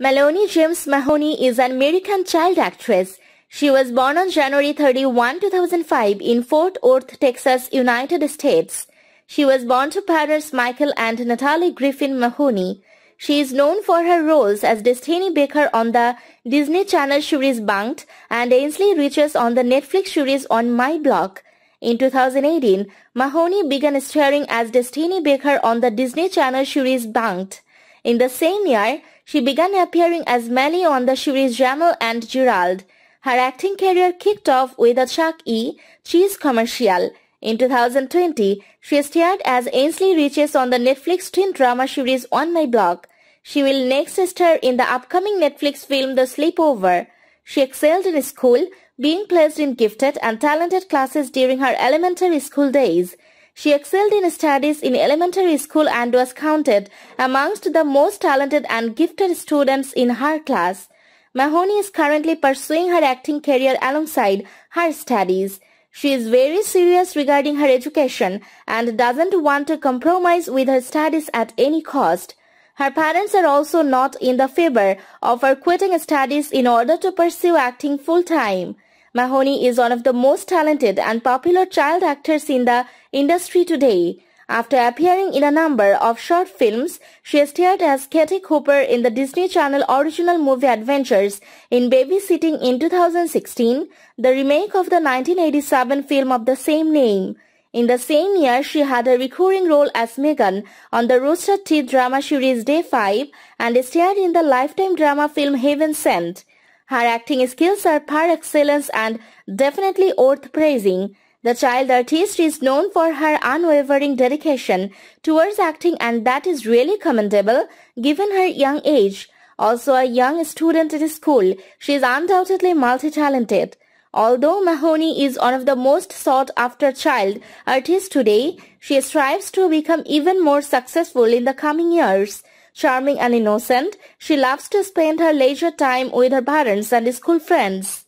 Maloney James Mahoney is an American child actress. She was born on January 31, 2005 in Fort Worth, Texas, United States. She was born to parents Michael and Natalie Griffin Mahoney. She is known for her roles as Destiny Baker on the Disney Channel series Bunked and Ainsley Riches on the Netflix series On My Block. In 2018, Mahoney began starring as Destiny Baker on the Disney Channel series Bunked. In the same year, she began appearing as Melly on the series Jamal and Gerald. Her acting career kicked off with a Chuck E. Cheese commercial. In 2020, she starred as Ainsley Riches on the Netflix teen drama series On My Block. She will next star in the upcoming Netflix film The Sleepover. She excelled in school, being placed in gifted and talented classes during her elementary school days. She excelled in studies in elementary school and was counted amongst the most talented and gifted students in her class. Mahoney is currently pursuing her acting career alongside her studies. She is very serious regarding her education and doesn't want to compromise with her studies at any cost. Her parents are also not in the favor of her quitting studies in order to pursue acting full-time. Mahoney is one of the most talented and popular child actors in the industry today. After appearing in a number of short films, she starred as Katie Cooper in the Disney Channel original movie Adventures in Babysitting in 2016, the remake of the 1987 film of the same name. In the same year, she had a recurring role as Megan on the Rooster Teeth drama series Day 5 and starred in the Lifetime drama film Heaven Sent. Her acting skills are par excellence and definitely worth praising. The child artist is known for her unwavering dedication towards acting and that is really commendable given her young age. Also a young student at school, she is undoubtedly multi-talented. Although Mahoney is one of the most sought after child artists today, she strives to become even more successful in the coming years charming and innocent, she loves to spend her leisure time with her parents and school friends.